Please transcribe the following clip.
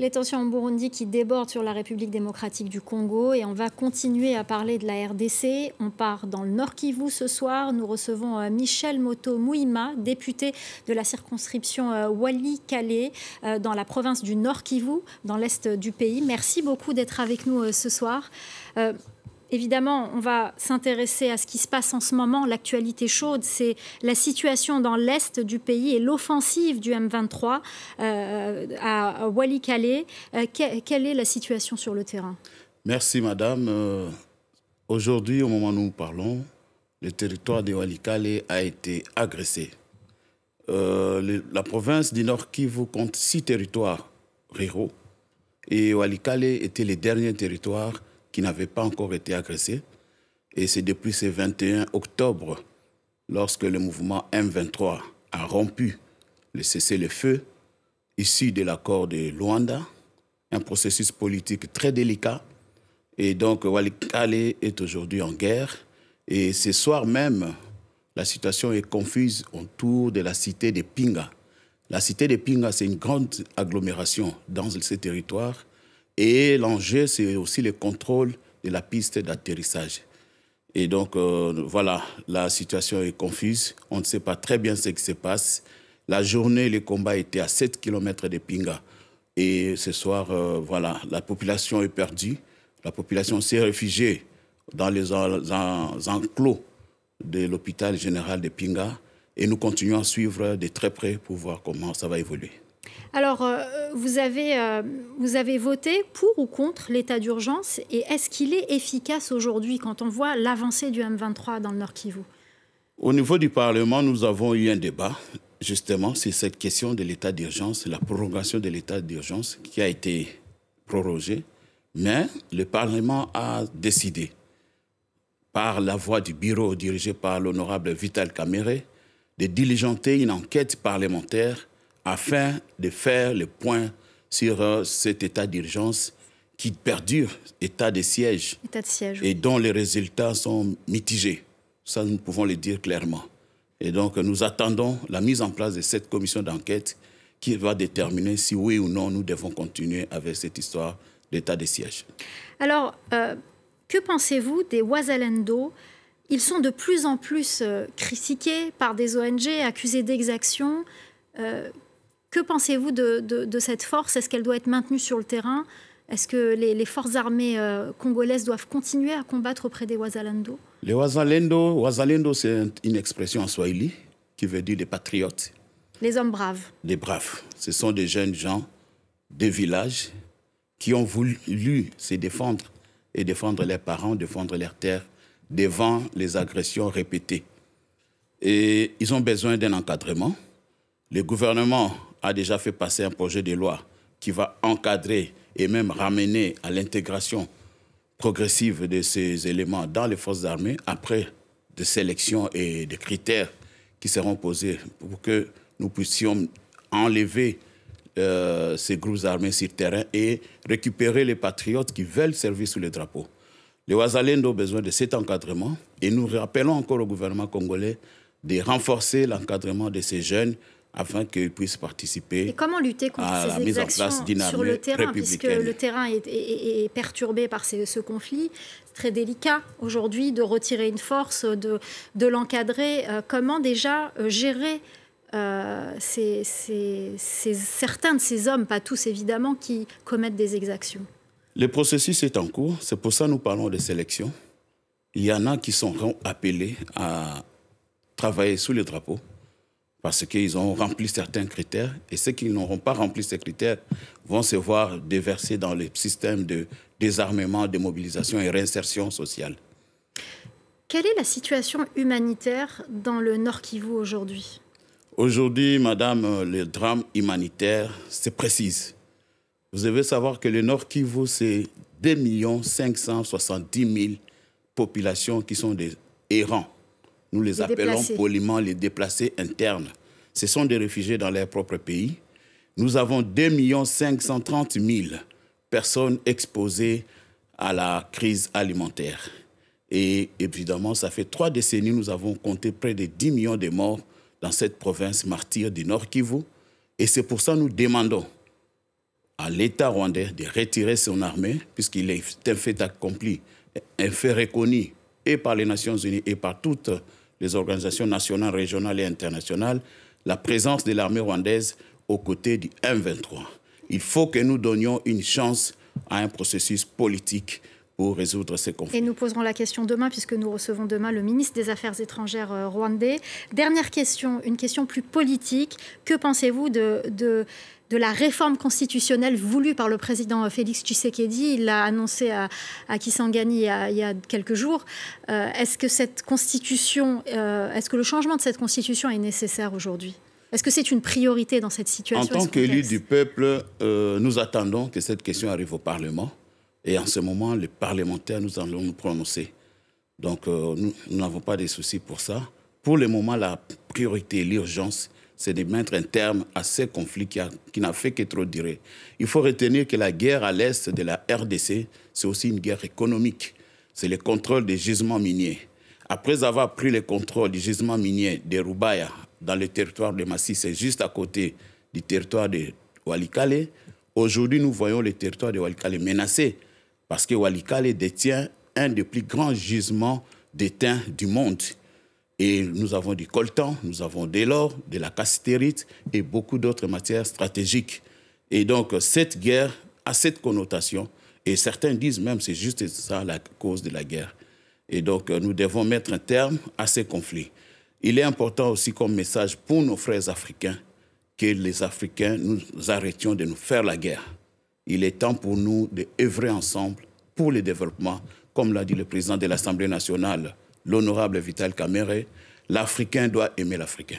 les tensions en Burundi qui débordent sur la République démocratique du Congo et on va continuer à parler de la RDC. On part dans le Nord Kivu ce soir. Nous recevons euh, Michel Moto Mouima, député de la circonscription euh, Wali-Calais euh, dans la province du Nord Kivu, dans l'est du pays. Merci beaucoup d'être avec nous ce soir évidemment, on va s'intéresser à ce qui se passe en ce moment. L'actualité chaude, c'est la situation dans l'Est du pays et l'offensive du M23 euh, à Walikale. Euh, quelle est la situation sur le terrain Merci, madame. Euh, aujourd'hui, au moment où nous parlons, le territoire de Walikale a été agressé. la province du Nord Kivu compte six territoires ruraux et Walikale était le dernier territoire qui n'avaient pas encore été agressés. Et c'est depuis ce 21 octobre, lorsque le mouvement M23 a rompu le cessez-le-feu issu de l'accord de Luanda, un processus politique très délicat. Et donc, Walikale est aujourd'hui en guerre. Et ce soir même, la situation est confuse autour de la cité de Pinga. La cité de Pinga, c'est une grande agglomération dans ce territoire et l'enjeu, c'est aussi le contrôle de la piste d'atterrissage. Et donc, euh, voilà, la situation est confuse. On ne sait pas très bien ce qui se passe. La journée, les combats étaient à 7 km de Pinga. Et ce soir, euh, voilà, la population est perdue. La population s'est réfugiée dans les enclos de l'hôpital général de Pinga. Et nous continuons à suivre de très près pour voir comment ça va évoluer. Alors, euh, vous, avez, euh, vous avez voté pour ou contre l'état d'urgence et est-ce qu'il est efficace aujourd'hui quand on voit l'avancée du M23 dans le Nord Kivu Au niveau du Parlement, nous avons eu un débat justement sur cette question de l'état d'urgence, la prorogation de l'état d'urgence qui a été prorogée, mais le Parlement a décidé par la voix du bureau dirigé par l'honorable Vital Caméré de diligenter une enquête parlementaire afin de faire le point sur euh, cet état d'urgence qui perdure, état de siège, et dont les résultats sont mitigés. Ça, nous pouvons le dire clairement. Et donc, nous attendons la mise en place de cette commission d'enquête qui va déterminer si oui ou non nous devons continuer avec cette histoire d'état de siège. Alors, euh, que pensez-vous des Wazalendo Ils sont de plus en plus euh, critiqués par des ONG, accusés d'exaction. Que pensez-vous de, de, cette force Est-ce qu'elle doit être maintenue sur le terrain Est-ce que les, forces armées euh, congolaises doivent continuer à combattre auprès des Wazalendo Les Wazalendo, Wazalendo c'est une expression en swahili qui veut dire les patriotes. Les hommes braves. Les braves. Ce sont des jeunes gens des villages qui ont voulu se défendre et défendre leurs parents, défendre leurs terres devant les agressions répétées. Et ils ont besoin d'un encadrement. Le gouvernement a déjà fait passer un projet de loi qui va encadrer et même ramener à l'intégration progressive de ces éléments dans les forces armées après des sélections et des critères qui seront posés pour que nous puissions enlever euh, ces groupes armés sur terrain et récupérer les patriotes qui veulent servir sous le drapeau. Les Ouazalendo ont besoin de cet encadrement et nous rappelons encore au gouvernement congolais de renforcer l'encadrement de ces jeunes afin qu'ils puissent participer comment lutter contre à ces la mise en place d'une sur le terrain, puisque le terrain est, perturbé par ce conflit C'est très délicat aujourd'hui de retirer une force, de, de l'encadrer. Euh, comment déjà euh, gérer euh, certains de ces hommes, pas tous évidemment, qui commettent des exactions Le processus est en cours, c'est pour ça que nous parlons de sélection. Il y en a qui sont appelés à travailler sous le drapeau parce qu'ils ont rempli certains critères et ceux qui n'auront pas rempli ces critères vont se voir déversés dans le système de désarmement, de mobilisation et réinsertion sociale. Quelle est la situation humanitaire dans le Nord Kivu aujourd'hui Aujourd'hui, madame, le drame humanitaire c'est précise. Vous devez savoir que le Nord Kivu, c'est 2 570 000 populations qui sont des errants nous les, appelons poliment les déplacés internes. Ce sont des réfugiés dans leur propre pays. Nous avons 2 530 000 personnes exposées à la crise alimentaire. Et évidemment, ça fait trois décennies, nous avons compté près de 10 millions de morts dans cette province martyre du Nord Kivu. Et c'est pour ça que nous demandons à l'État rwandais de retirer son armée, puisqu'il est un fait accompli, un fait reconnu et par les Nations Unies et par toutes les organisations nationales, régionales et internationales, la présence de l'armée rwandaise aux côtés du M23. Il faut que nous donnions une chance à un processus politique pour résoudre ces conflits. Et nous poserons la question demain, puisque nous recevons demain le ministre des Affaires étrangères euh, rwandais. Dernière question, une question plus politique. Que pensez-vous de, de de la réforme constitutionnelle voulue par le président Félix Tshisekedi. Il l'a annoncé à, Kisangani il y a, quelques jours. Euh, est-ce que cette constitution, euh, est-ce que le changement de cette constitution est nécessaire aujourd'hui Est-ce que c'est une priorité dans cette situation En tant qu'élu du peuple, euh, nous attendons que cette question arrive au Parlement. Et en ce moment, les parlementaires, nous allons nous prononcer. Donc, nous n'avons pas de soucis pour ça. Pour le moment, la priorité, l'urgence, c'est de mettre un terme à ce conflit qui, n'a fait que trop durer. Il faut retenir que la guerre à l'est de la RDC, c'est aussi une guerre économique. C'est le contrôle des gisements miniers. Après avoir pris le contrôle du gisement minier de Rubaya dans le territoire de Massi, c'est juste à côté du territoire de Walikale, aujourd'hui nous voyons le territoire de Walikale menacé parce que Walikale détient un des plus grands gisements d'étain du monde. Et nous avons du coltan, nous avons de l'or, de la castérite et beaucoup d'autres matières stratégiques. Et donc, cette guerre a cette connotation. Et certains disent même c'est juste ça la cause de la guerre. Et donc, euh, nous devons mettre un terme à ces conflits. Il est important aussi comme message pour nos frères africains que les Africains, nous arrêtions de nous faire la guerre. Il est temps pour nous d'œuvrer ensemble pour le développement, comme l'a dit le président de l'Assemblée nationale l'honorable Vital Caméré, l'Africain doit aimer l'Africain.